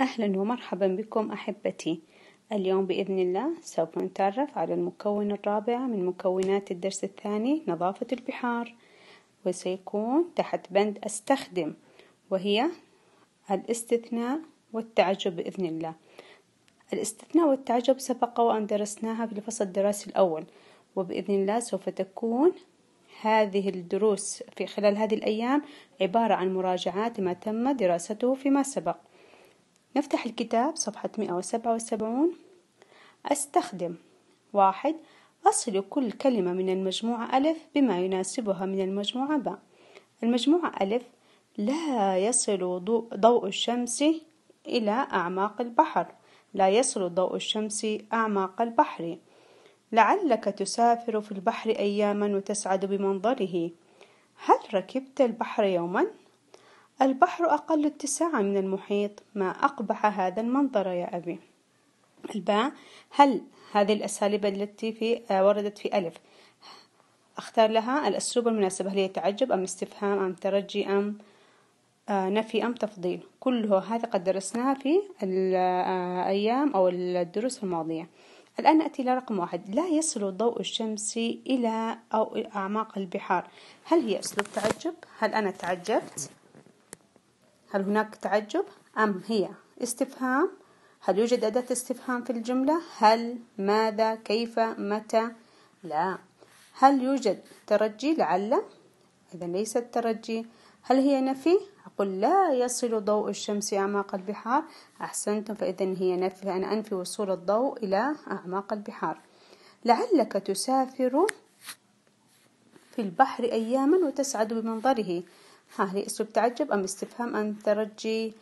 أهلا ومرحبا بكم أحبتي اليوم بإذن الله سوف نتعرف على المكون الرابع من مكونات الدرس الثاني نظافة البحار وسيكون تحت بند أستخدم وهي الاستثناء والتعجب بإذن الله الاستثناء والتعجب سبق وأن درسناها في الفصل الدراسي الأول وبإذن الله سوف تكون هذه الدروس في خلال هذه الأيام عبارة عن مراجعات ما تم دراسته فيما سبق نفتح الكتاب صفحة 177 أستخدم واحد أصل كل كلمة من المجموعة ألف بما يناسبها من المجموعة باء المجموعة ألف لا يصل ضوء الشمس إلى أعماق البحر لا يصل ضوء الشمس أعماق البحر لعلك تسافر في البحر أياما وتسعد بمنظره هل ركبت البحر يوما؟ البحر أقل اتساعا من المحيط ما أقبح هذا المنظر يا أبي الباء هل هذه الأساليب التي في آه، وردت في ألف أختار لها الأسلوب المناسب هل هي تعجب أم استفهام أم ترجي أم آه، نفي أم تفضيل كله هذا قد درسناها في الأيام أو الدروس الماضية الآن نأتي إلى رقم واحد لا يصل الضوء الشمسي إلى أو أعماق البحار هل هي أسلوب تعجب؟ هل أنا تعجبت؟ هل هناك تعجب أم هي استفهام هل يوجد أداة استفهام في الجملة هل ماذا كيف متى لا هل يوجد ترجي لعل إذا ليس الترجي هل هي نفي أقول لا يصل ضوء الشمس أعماق البحار أحسنتم فإذا هي نفي أنا أنفي وصول الضوء إلى أعماق البحار لعلك تسافر في البحر أياما وتسعد بمنظره ها هي اسلوب تعجب ام استفهام ام ترجي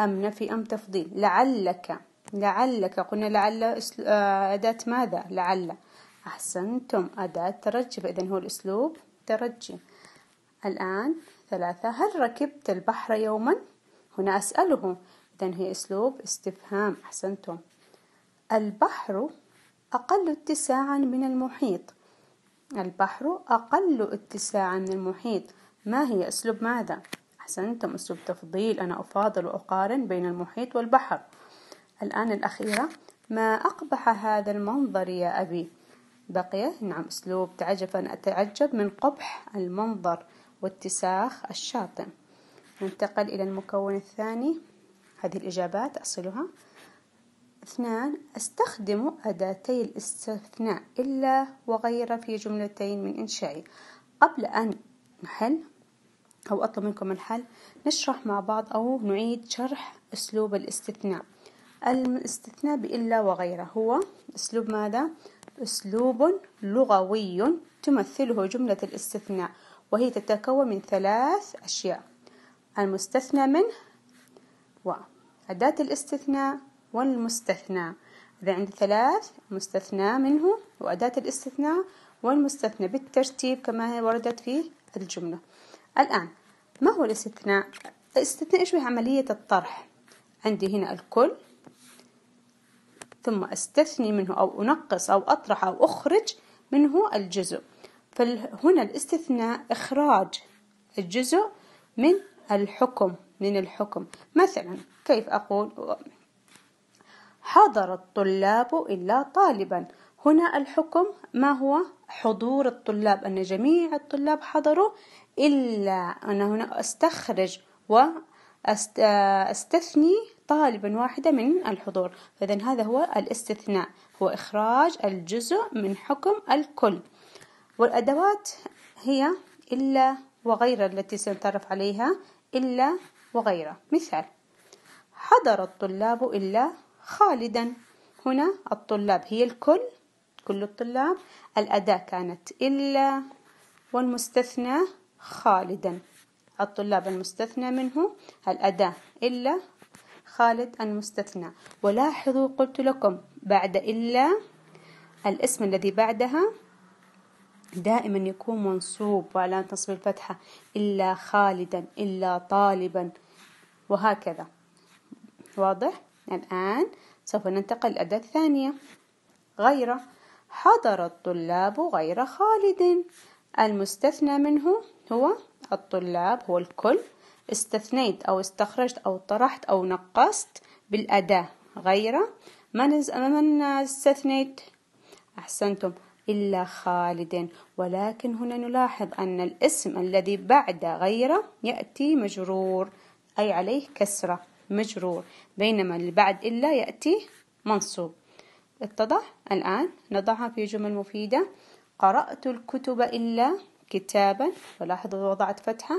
ام نفي ام تفضيل لعلك لعلك قلنا لعل آه، اداه ماذا لعل احسنتم اداه ترجي فاذا هو الاسلوب ترجي الان ثلاثه هل ركبت البحر يوما هنا اساله إذا هي أسلوب استفهام أحسنتم البحر أقل اتساعا من المحيط البحر أقل اتساعا من المحيط ما هي أسلوب ماذا؟ أحسنتم أسلوب تفضيل أنا أفاضل وأقارن بين المحيط والبحر الآن الأخيرة ما أقبح هذا المنظر يا أبي بقي نعم أسلوب تعجب أن أتعجب من قبح المنظر واتساخ الشاطئ ننتقل إلى المكون الثاني هذه الإجابات أصلها اثنان أستخدم أداتي الاستثناء إلا وغير في جملتين من إنشائي قبل أن نحل أو أطلب منكم الحل نشرح مع بعض أو نعيد شرح أسلوب الاستثناء الاستثناء بإلا وغيره هو أسلوب ماذا؟ أسلوب لغوي تمثله جملة الاستثناء وهي تتكون من ثلاث أشياء المستثنى منه وأداة الاستثناء والمستثنى إذا عندي ثلاث مستثنى منه وأداة الاستثناء والمستثنى بالترتيب كما هي وردت في الجملة الآن ما هو الاستثناء؟ الاستثناء يشبه عملية الطرح عندي هنا الكل ثم أستثني منه أو أنقص أو أطرح أو أخرج منه الجزء فهنا الاستثناء إخراج الجزء من الحكم من الحكم مثلا كيف أقول حضر الطلاب إلا طالبا هنا الحكم ما هو حضور الطلاب أن جميع الطلاب حضروا إلا أنا هنا أستخرج وأستثني طالبا واحدة من الحضور فإذا هذا هو الاستثناء هو إخراج الجزء من حكم الكل والأدوات هي إلا وغير التي سنتعرف عليها إلا وغيرها مثال حضر الطلاب إلا خالدا هنا الطلاب هي الكل كل الطلاب الأداة كانت إلا والمستثنى خالدا الطلاب المستثنى منه الأداة إلا خالد المستثنى ولاحظوا قلت لكم بعد إلا الاسم الذي بعدها دائما يكون منصوب وعلى تصب الفتحة إلا خالدا إلا طالبا وهكذا واضح الآن سوف ننتقل للأداة الثانية غير حضر الطلاب غير خالد المستثنى منه هو الطلاب هو الكل استثنيت أو استخرجت أو طرحت أو نقصت بالأداة غير من من استثنيت أحسنتم إلا خالد ولكن هنا نلاحظ أن الاسم الذي بعد غير يأتي مجرور أي عليه كسرة مجرور بينما اللي بعد إلا يأتي منصوب اتضح الآن نضعها في جمل مفيدة قرأت الكتب إلا كتابا ولاحظوا وضعت فتحة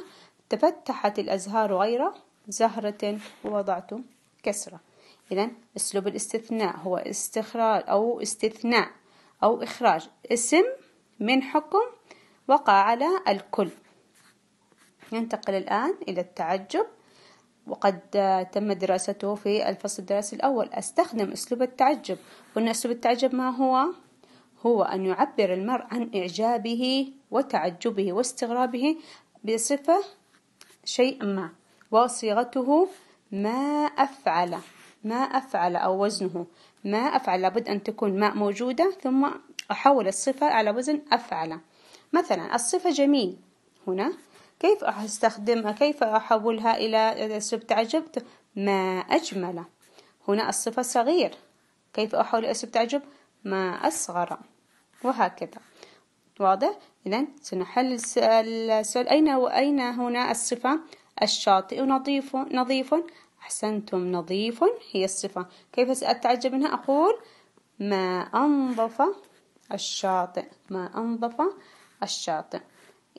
تفتحت الأزهار غير زهرة ووضعت كسرة إذا أسلوب الاستثناء هو استخراج أو استثناء أو إخراج اسم من حكم وقع على الكل ننتقل الآن إلى التعجب وقد تم دراسته في الفصل الدراسي الأول أستخدم أسلوب التعجب قلنا أسلوب التعجب ما هو هو أن يعبر المرء عن إعجابه وتعجبه واستغرابه بصفة شيء ما وصيغته ما أفعل ما أفعل أو وزنه ما أفعل لابد أن تكون ما موجودة ثم أحول الصفة على وزن أفعل مثلا الصفة جميل هنا كيف أستخدمها كيف أحولها إلى أسلوب تعجبت ما أجمل هنا الصفة صغير كيف أحول أسلوب تعجب ما أصغر وهكذا واضح إذا سنحل السؤال أين اين هنا الصفة الشاطئ نظيف نظيف أحسنتم نظيف هي الصفة كيف سأتعجب منها أقول ما أنظف الشاطئ ما أنظف الشاطئ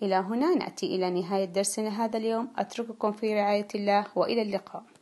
إلى هنا نأتي إلى نهاية درسنا هذا اليوم أترككم في رعاية الله وإلى اللقاء